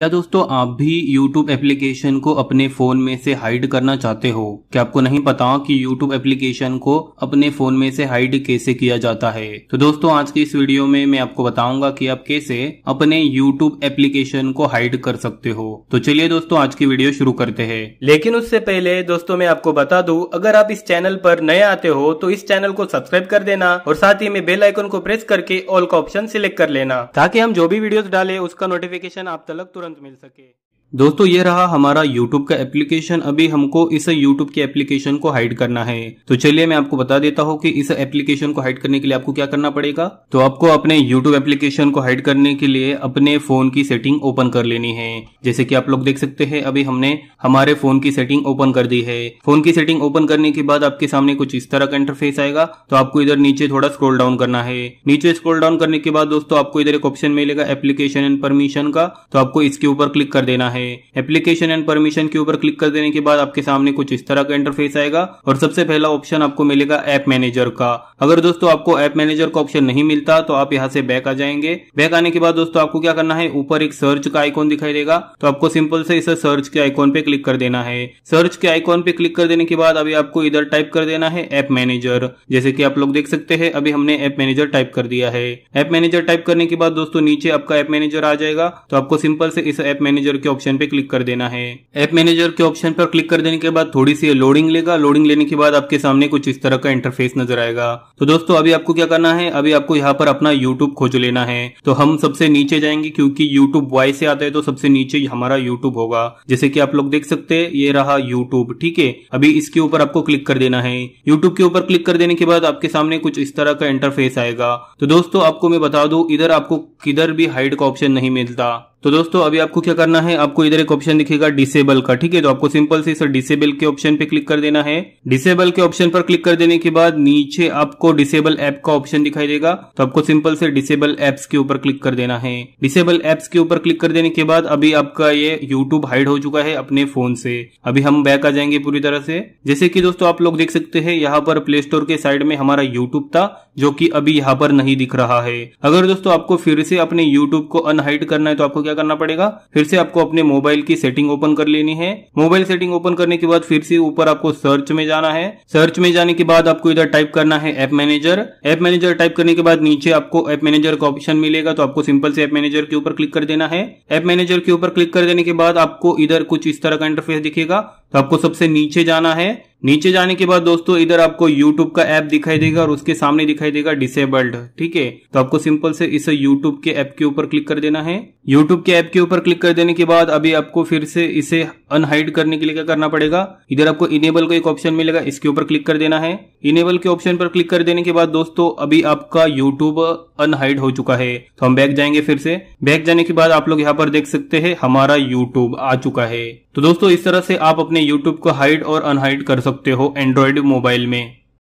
क्या दोस्तों आप भी YouTube एप्लीकेशन को अपने फोन में से हाइड करना चाहते हो क्या आपको नहीं पता कि YouTube एप्लीकेशन को अपने फोन में से हाइड कैसे किया जाता है तो दोस्तों आज की इस वीडियो में मैं आपको बताऊंगा कि आप कैसे अपने YouTube एप्लीकेशन को हाइड कर सकते हो तो चलिए दोस्तों आज की वीडियो शुरू करते है लेकिन उससे पहले दोस्तों मैं आपको बता दू अगर आप इस चैनल पर नए आते हो तो इस चैनल को सब्सक्राइब कर देना और साथ ही में बेलाइकन को प्रेस करके ऑल का ऑप्शन सिलेक्ट कर लेना ताकि हम जो भी वीडियो डाले उसका नोटिफिकेशन आप तक तुरंत तुरंत मिल सके दोस्तों ये रहा हमारा YouTube का एप्लीकेशन अभी हमको इस YouTube के एप्लीकेशन को हाइड करना है तो चलिए मैं आपको बता देता हूँ कि इस एप्लीकेशन को हाइड करने के लिए आपको क्या करना पड़ेगा तो आपको अपने YouTube एप्लीकेशन को हाइड करने के लिए अपने फोन की सेटिंग ओपन कर लेनी है जैसे कि आप लोग देख सकते हैं अभी हमने हमारे फोन की सेटिंग ओपन कर दी है फोन की सेटिंग ओपन करने के बाद आपके सामने कुछ इस तरह का इंटरफेस आएगा तो आपको इधर नीचे थोड़ा स्क्रोल डाउन करना है नीचे स्क्रोल डाउन करने के बाद दोस्तों आपको इधर एक ऑप्शन मिलेगा एप्लीकेशन एंड परमिशन का तो आपको इसके ऊपर क्लिक कर देना है है एप्लीकेशन एंड परमिशन के ऊपर क्लिक कर देने के बाद आपके सामने कुछ इस तरह का इंटरफेस आएगा और सबसे पहला ऑप्शन आपको मिलेगा ऐप मैनेजर का अगर दोस्तों आपको ऐप मैनेजर का ऑप्शन नहीं मिलता तो आप यहाँ से बैक आ जाएंगे बैक आने के बाद दोस्तों आपको क्या करना है ऊपर एक सर्च का आइकॉन दिखाई देगा तो आपको सिंपल से इसे सर्च के आइकॉन पे क्लिक कर देना है सर्च के आइकॉन पे क्लिक कर देने के बाद अभी आपको इधर टाइप कर देना है ऐप मैनेजर जैसे कि आप लोग देख सकते हैं अभी हमने ऐप मैनेजर टाइप कर दिया है ऐप मैनेजर टाइप करने के बाद दोस्तों नीचे आपका ऐप मैनेजर आ जाएगा तो आपको सिंपल से इस ऐप मैनेजर के ऑप्शन ऑप्शन पे क्लिक कर देना है ऐप मैनेजर के ऑप्शन पर क्लिक कर देने के बाद थोड़ी सी लोडिंग लेगा लोडिंग लेने के बाद आपके सामने कुछ इस तरह का इंटरफेस नजर आएगा तो दोस्तों अभी आपको क्या करना है अभी आपको यहाँ पर अपना यूट्यूब खोज लेना है तो हम सबसे नीचे जाएंगे क्योंकि यूट्यूब वाई से आता है तो सबसे नीचे हमारा यूट्यूब होगा जैसे की आप लोग देख सकते हैं ये रहा यूट्यूब ठीक है अभी इसके ऊपर आपको क्लिक कर देना है यूट्यूब के ऊपर क्लिक कर देने के बाद आपके सामने कुछ इस तरह का इंटरफेस आएगा तो दोस्तों आपको मैं बता दू इधर आपको किधर भी हाइड का ऑप्शन नहीं मिलता तो दोस्तों अभी आपको क्या करना है आपको इधर एक ऑप्शन दिखेगा डिसेबल का ठीक है तो आपको सिंपल से सर डिसेबल के ऑप्शन पे क्लिक कर देना है डिसेबल के ऑप्शन पर क्लिक कर देने के बाद नीचे आपको डिसेबल ऐप का ऑप्शन दिखाई देगा तो आपको सिंपल से डिसेबल एप्स के ऊपर क्लिक कर देना है डिसेबल एप्स के ऊपर क्लिक कर देने के बाद अभी आपका ये यूट्यूब हाइड हो चुका है अपने फोन से अभी हम बैक आ जाएंगे पूरी तरह से जैसे की दोस्तों आप लोग देख सकते हैं यहाँ पर प्ले स्टोर के साइड में हमारा यूट्यूब था जो की अभी यहाँ पर नहीं दिख रहा है अगर दोस्तों आपको फिर से अपने यूट्यूब को अनहाइड करना है तो आपको क्या करना पड़ेगा फिर से आपको अपने मोबाइल की सेटिंग ओपन कर लेनी है मोबाइल सेटिंग ओपन करने के बाद फिर से ऊपर आपको सर्च में जाना है सर्च में जाने के बाद आपको इधर टाइप करना है app manager app manager type करने के बाद नीचे आपको ऐप मैनेजर का ऑप्शन मिलेगा तो आपको सिंपल से ऐप मैनेजर के ऊपर क्लिक कर देना है ऐप मैनेजर के ऊपर क्लिक कर देने के बाद आपको इधर कुछ इस तरह का इंटरफेस दिखेगा तो आपको सबसे नीचे जाना है नीचे जाने के बाद दोस्तों इधर आपको YouTube का ऐप दिखाई देगा और उसके सामने दिखाई देगा डिसेबल्ड ठीक है तो आपको सिंपल से इसे YouTube के ऐप के ऊपर क्लिक कर देना है YouTube के ऐप के ऊपर क्लिक कर देने के बाद अभी आपको फिर से इसे अनहाइड करने के लिए क्या करना पड़ेगा इधर आपको इनेबल का एक ऑप्शन मिलेगा इसके ऊपर क्लिक कर देना है इनेबल के ऑप्शन पर क्लिक कर देने के बाद दोस्तों अभी आपका यूट्यूब अनहाइड हो चुका है तो हम बैक जाएंगे फिर से बैक जाने के बाद आप लोग यहाँ पर देख सकते हैं हमारा यूट्यूब आ चुका है तो दोस्तों इस तरह से आप अपने यूट्यूब को हाइड और अनहाइड कर सकते हो एंड्रॉयड मोबाइल में